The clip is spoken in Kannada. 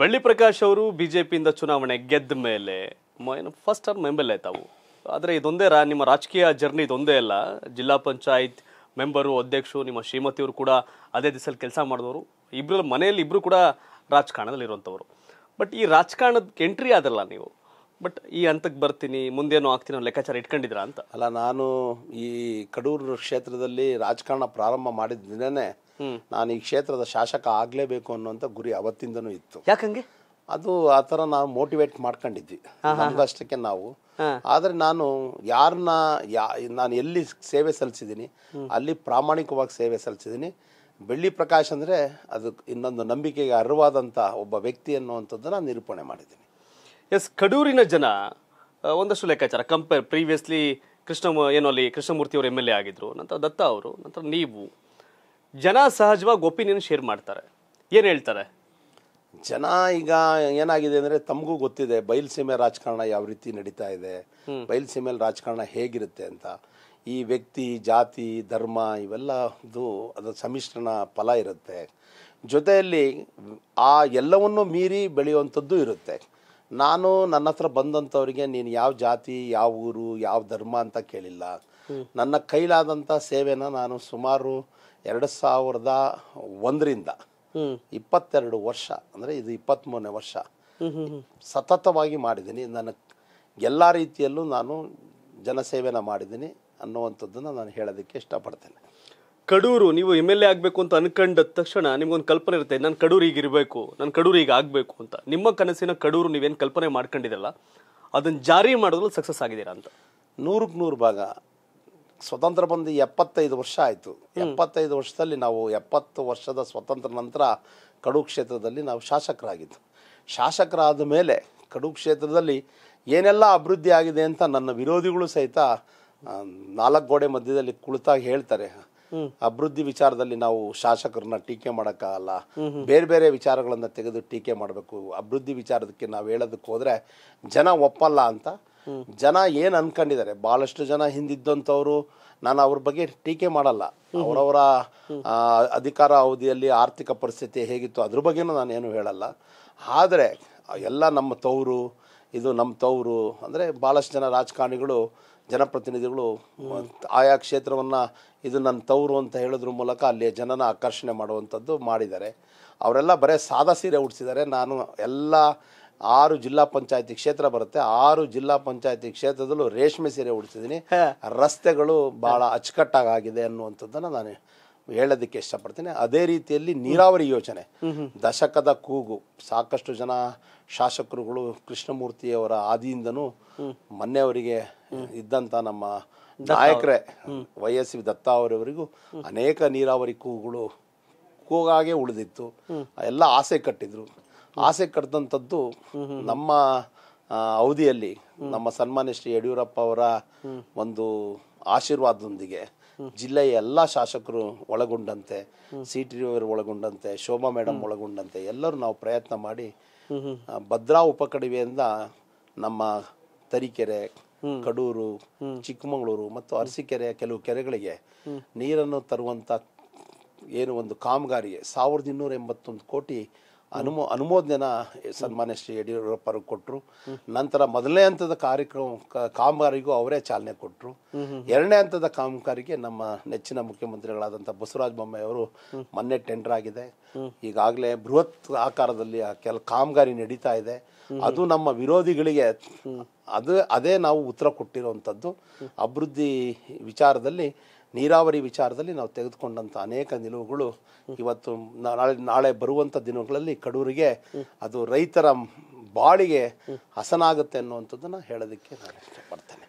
ಬಳ್ಳಿ ಪ್ರಕಾಶ್ ಅವರು ಬಿಜೆಪಿಯಿಂದ ಚುನಾವಣೆ ಗೆದ್ದ ಮೇಲೆ ಫಸ್ಟ್ ಟರ್ಮ್ ಮೆಂಬರ್ ಆಯ್ತಾವು ಆದರೆ ಇದೊಂದೇ ರಾ ನಿಮ್ಮ ರಾಜಕೀಯ ಜರ್ನಿ ಇದೊಂದೇ ಅಲ್ಲ ಜಿಲ್ಲಾ ಪಂಚಾಯತ್ ಮೆಂಬರು ಅಧ್ಯಕ್ಷರು ನಿಮ್ಮ ಶ್ರೀಮತಿಯವರು ಕೂಡ ಅದೇ ದಿಸಲ್ಲಿ ಕೆಲಸ ಮಾಡಿದವರು ಇಬ್ಬರು ಮನೆಯಲ್ಲಿ ಇಬ್ಬರು ಕೂಡ ರಾಜಕಾರಣದಲ್ಲಿ ಇರುವಂಥವ್ರು ಬಟ್ ಈ ರಾಜಕಾರಣಕ್ಕೆ ಎಂಟ್ರಿ ಆದಲ್ಲ ನೀವು ಬಟ್ ಈ ಹಂತಕ್ಕೆ ಬರ್ತೀನಿ ಮುಂದೇನು ಆಗ್ತೀನಿ ಲೆಕ್ಕಾಚಾರ ಇಟ್ಕೊಂಡಿದ್ರಾ ಅಂತ ಅಲ್ಲ ನಾನು ಈ ಕಡೂರು ಕ್ಷೇತ್ರದಲ್ಲಿ ರಾಜಕಾರಣ ಪ್ರಾರಂಭ ಮಾಡಿದ ದಿನನೇ ನಾನು ಈ ಕ್ಷೇತ್ರದ ಶಾಸಕ ಆಗಲೇಬೇಕು ಅನ್ನೋಂಥ ಗುರಿ ಅವತ್ತಿಂದನೂ ಇತ್ತು ಯಾಕಂಗೆ ಅದು ಆ ಥರ ನಾವು ಮೋಟಿವೇಟ್ ಮಾಡ್ಕೊಂಡಿದ್ವಿ ಅಷ್ಟಕ್ಕೆ ನಾವು ಆದರೆ ನಾನು ಯಾರನ್ನ ಯಾ ನಾನು ಎಲ್ಲಿ ಸೇವೆ ಸಲ್ಲಿಸಿದ್ದೀನಿ ಅಲ್ಲಿ ಪ್ರಾಮಾಣಿಕವಾಗಿ ಸೇವೆ ಸಲ್ಲಿಸಿದ್ದೀನಿ ಬೆಳ್ಳಿ ಪ್ರಕಾಶ್ ಅಂದರೆ ಅದು ಇನ್ನೊಂದು ನಂಬಿಕೆಗೆ ಅರ್ಹವಾದಂತಹ ಒಬ್ಬ ವ್ಯಕ್ತಿ ಅನ್ನುವಂಥದ್ದು ನಿರೂಪಣೆ ಮಾಡಿದ್ದೀನಿ ಎಸ್ ಕಡೂರಿನ ಜನ ಒಂದಷ್ಟು ಲೆಕ್ಕಾಚಾರ ಕಂಪೇರ್ ಪ್ರೀವಿಯಸ್ಲಿ ಕೃಷ್ಣ ಏನು ಅಲ್ಲಿ ಕೃಷ್ಣಮೂರ್ತಿ ಅವರು ಎಮ್ ಎಲ್ ಎ ಆಗಿದ್ರು ನಂತರ ದತ್ತ ಅವರು ನಂತರ ನೀವು ಜನ ಸಹಜವಾಗಿ ಒಪಿನಿಯನ್ ಶೇರ್ ಮಾಡ್ತಾರೆ ಏನು ಹೇಳ್ತಾರೆ ಜನ ಈಗ ಏನಾಗಿದೆ ಅಂದರೆ ತಮಗೂ ಗೊತ್ತಿದೆ ಬಯಲುಸೀಮೆ ರಾಜಕಾರಣ ಯಾವ ರೀತಿ ನಡೀತಾ ಇದೆ ಬಯಲುಸೀಮೆಯಲ್ಲಿ ರಾಜಕಾರಣ ಹೇಗಿರುತ್ತೆ ಅಂತ ಈ ವ್ಯಕ್ತಿ ಜಾತಿ ಧರ್ಮ ಇವೆಲ್ಲ ಅದು ಅದರ ಸಮ್ಮಿಶ್ರಣ ಫಲ ಇರುತ್ತೆ ಜೊತೆಯಲ್ಲಿ ಆ ಎಲ್ಲವನ್ನು ಮೀರಿ ಬೆಳೆಯುವಂಥದ್ದು ಇರುತ್ತೆ ನಾನು ನನ್ನ ಹತ್ರ ಬಂದಂಥವ್ರಿಗೆ ನೀನು ಯಾವ ಜಾತಿ ಯಾವ ಊರು ಯಾವ ಧರ್ಮ ಅಂತ ಕೇಳಿಲ್ಲ ನನ್ನ ಕೈಲಾದಂಥ ಸೇವೆನ ನಾನು ಸುಮಾರು ಎರಡು ಸಾವಿರದ ಒಂದರಿಂದ ಇಪ್ಪತ್ತೆರಡು ವರ್ಷ ಅಂದರೆ ಇದು ಇಪ್ಪತ್ತ್ಮೂರನೇ ವರ್ಷ ಸತತವಾಗಿ ಮಾಡಿದ್ದೀನಿ ನಾನು ಎಲ್ಲ ರೀತಿಯಲ್ಲೂ ನಾನು ಜನಸೇವೆನ ಮಾಡಿದ್ದೀನಿ ಅನ್ನುವಂಥದ್ದನ್ನು ನಾನು ಹೇಳೋದಕ್ಕೆ ಇಷ್ಟಪಡ್ತೇನೆ ಕಡೂರು ನೀವು ಎಮ್ ಎಲ್ ಎ ಆಗಬೇಕು ಅಂತ ಅನ್ಕೊಂಡ ತಕ್ಷಣ ನಿಮ್ಗೊಂದು ಕಲ್ಪನೆ ಇರುತ್ತೆ ನಾನು ಕಡೂರು ಈಗ ಇರಬೇಕು ನಾನು ಕಡೂರು ಈಗ ಆಗಬೇಕು ಅಂತ ನಿಮ್ಮ ಕನಸಿನ ಕಡೂರು ನೀವೇನು ಕಲ್ಪನೆ ಮಾಡ್ಕೊಂಡಿದ್ದಲ್ಲ ಅದನ್ನು ಜಾರಿ ಮಾಡೋದ್ರಲ್ಲಿ ಸಕ್ಸಸ್ ಆಗಿದ್ದೀರಾ ಅಂತ ನೂರಕ್ಕೆ ನೂರು ಭಾಗ ಸ್ವತಂತ್ರ ಬಂದು ಎಪ್ಪತ್ತೈದು ವರ್ಷ ಆಯಿತು ಎಪ್ಪತ್ತೈದು ವರ್ಷದಲ್ಲಿ ನಾವು ಎಪ್ಪತ್ತು ವರ್ಷದ ಸ್ವತಂತ್ರ ನಂತರ ಕಡು ಕ್ಷೇತ್ರದಲ್ಲಿ ನಾವು ಶಾಸಕರಾಗಿದ್ದು ಶಾಸಕರಾದ ಮೇಲೆ ಕಡು ಕ್ಷೇತ್ರದಲ್ಲಿ ಏನೆಲ್ಲ ಅಭಿವೃದ್ಧಿ ಆಗಿದೆ ಅಂತ ನನ್ನ ವಿರೋಧಿಗಳು ಸಹಿತ ನಾಲ್ಕು ಗೋಡೆ ಮಧ್ಯದಲ್ಲಿ ಕುಳಿತಾಗ ಹೇಳ್ತಾರೆ ಅಭಿವೃದ್ಧಿ ವಿಚಾರದಲ್ಲಿ ನಾವು ಶಾಸಕರನ್ನ ಟೀಕೆ ಮಾಡೋಕ್ಕಾಗಲ್ಲ ಬೇರೆ ಬೇರೆ ವಿಚಾರಗಳನ್ನು ತೆಗೆದು ಟೀಕೆ ಮಾಡಬೇಕು ಅಭಿವೃದ್ಧಿ ವಿಚಾರದಕ್ಕೆ ನಾವು ಹೇಳೋದಕ್ಕೆ ಹೋದರೆ ಜನ ಒಪ್ಪಲ್ಲ ಅಂತ ಜನ ಏನು ಅನ್ಕೊಂಡಿದ್ದಾರೆ ಭಾಳಷ್ಟು ಜನ ಹಿಂದಿದ್ದಂಥವ್ರು ನಾನು ಅವ್ರ ಬಗ್ಗೆ ಟೀಕೆ ಮಾಡಲ್ಲ ಅವರವರ ಅಧಿಕಾರ ಅವಧಿಯಲ್ಲಿ ಆರ್ಥಿಕ ಪರಿಸ್ಥಿತಿ ಹೇಗಿತ್ತು ಅದ್ರ ನಾನು ಏನು ಹೇಳಲ್ಲ ಆದರೆ ಎಲ್ಲ ನಮ್ಮ ತವರು ಇದು ನಮ್ಮ ತವರು ಅಂದ್ರೆ ಭಾಳಷ್ಟು ಜನ ರಾಜಕಾರಣಿಗಳು ಜನಪ್ರತಿನಿಧಿಗಳು ಆಯಾ ಕ್ಷೇತ್ರವನ್ನ ಇದು ನನ್ನ ತವರು ಅಂತ ಹೇಳೋದ್ರ ಮೂಲಕ ಅಲ್ಲಿ ಜನನ ಆಕರ್ಷಣೆ ಮಾಡುವಂಥದ್ದು ಮಾಡಿದ್ದಾರೆ ಅವರೆಲ್ಲ ಬರೇ ಸಾದಾ ಸೀರೆ ಉಡಿಸಿದ್ದಾರೆ ನಾನು ಎಲ್ಲ ಆರು ಜಿಲ್ಲಾ ಪಂಚಾಯತಿ ಕ್ಷೇತ್ರ ಬರುತ್ತೆ ಆರು ಜಿಲ್ಲಾ ಪಂಚಾಯತಿ ಕ್ಷೇತ್ರದಲ್ಲೂ ರೇಷ್ಮೆ ಸೀರೆ ಉಡಿಸಿದ್ದೀನಿ ರಸ್ತೆಗಳು ಬಹಳ ಅಚ್ಚುಕಟ್ಟಾಗಿದೆ ಅನ್ನುವಂಥದ್ದನ್ನು ನಾನು ಹೇಳೋದಕ್ಕೆ ಇಷ್ಟಪಡ್ತೀನಿ ಅದೇ ರೀತಿಯಲ್ಲಿ ನೀರಾವರಿ ಯೋಜನೆ ದಶಕದ ಕೂಗು ಸಾಕಷ್ಟು ಜನ ಶಾಸಕರುಗಳು ಕೃಷ್ಣಮೂರ್ತಿಯವರ ಆದಿಯಿಂದನೂ ಮೊನ್ನೆಯವರಿಗೆ ಇದ್ದಂಥ ನಮ್ಮ ನಾಯಕರೇ ವೈ ಎಸ್ ದತ್ತ ಅವರವರಿಗೂ ಅನೇಕ ನೀರಾವರಿ ಕೂಗುಗಳು ಕೂಗಾಗೆ ಉಳಿದಿತ್ತು ಎಲ್ಲ ಆಸೆ ಕಟ್ಟಿದ್ರು ಆಸೆ ಕಟ್ಟದಂಥದ್ದು ನಮ್ಮ ಅವಧಿಯಲ್ಲಿ ನಮ್ಮ ಸನ್ಮಾನ್ಯ ಶ್ರೀ ಯಡಿಯೂರಪ್ಪ ಅವರ ಒಂದು ಆಶೀರ್ವಾದದೊಂದಿಗೆ ಜಿಲ್ಲೆಯ ಎಲ್ಲ ಶಾಸಕರು ಒಳಗೊಂಡಂತೆ ಸಿ ಟಿ ಅವರು ಒಳಗೊಂಡಂತೆ ಶೋಭಾ ಮೇಡಮ್ ಒಳಗೊಂಡಂತೆ ಎಲ್ಲರೂ ನಾವು ಪ್ರಯತ್ನ ಮಾಡಿ ಭದ್ರಾ ಉಪಕಡಿವೆಯಿಂದ ನಮ್ಮ ತರೀಕೆರೆ ಕಡೂರು ಚಿಕ್ಕಮಗಳೂರು ಮತ್ತು ಅರಸೀಕೆರೆ ಕೆಲವು ಕೆರೆಗಳಿಗೆ ನೀರನ್ನು ತರುವಂಥ ಏನು ಒಂದು ಕಾಮಗಾರಿಗೆ ಸಾವಿರದ ಇನ್ನೂರ ಎಂಬತ್ತೊಂದು ಕೋಟಿ ಅನುಮೋ ಅನುಮೋದನೆನ ಸನ್ಮಾನ್ಯ ಶ್ರೀ ಯಡಿಯೂರಪ್ಪ ಕೊಟ್ಟರು ನಂತರ ಮೊದಲನೇ ಹಂತದ ಕಾರ್ಯಕ್ರಮ ಕಾಮಗಾರಿಗೂ ಅವರೇ ಚಾಲನೆ ಕೊಟ್ಟರು ಎರಡನೇ ಹಂತದ ಕಾಮಗಾರಿಗೆ ನಮ್ಮ ನೆಚ್ಚಿನ ಮುಖ್ಯಮಂತ್ರಿಗಳಾದಂಥ ಬಸವರಾಜ ಬೊಮ್ಮಾಯಿ ಅವರು ಮೊನ್ನೆ ಟೆಂಡರ್ ಆಗಿದೆ ಈಗಾಗಲೇ ಬೃಹತ್ ಆಕಾರದಲ್ಲಿ ಕೆಲ ಕಾಮಗಾರಿ ನಡೀತಾ ಇದೆ ಅದು ನಮ್ಮ ವಿರೋಧಿಗಳಿಗೆ ಅದು ಅದೇ ನಾವು ಉತ್ತರ ಕೊಟ್ಟಿರುವಂಥದ್ದು ಅಭಿವೃದ್ಧಿ ವಿಚಾರದಲ್ಲಿ ನೀರಾವರಿ ವಿಚಾರದಲ್ಲಿ ನಾವು ತೆಗೆದುಕೊಂಡಂಥ ಅನೇಕ ನಿಲುವುಗಳು ಇವತ್ತು ನಾಳೆ ನಾಳೆ ಬರುವಂಥ ದಿನಗಳಲ್ಲಿ ಕಡೂರಿಗೆ ಅದು ರೈತರ ಬಾಳಿಗೆ ಹಸನಾಗುತ್ತೆ ಅನ್ನುವಂಥದ್ದನ್ನು ಹೇಳೋದಕ್ಕೆ ನಾನು ಇಷ್ಟಪಡ್ತೇನೆ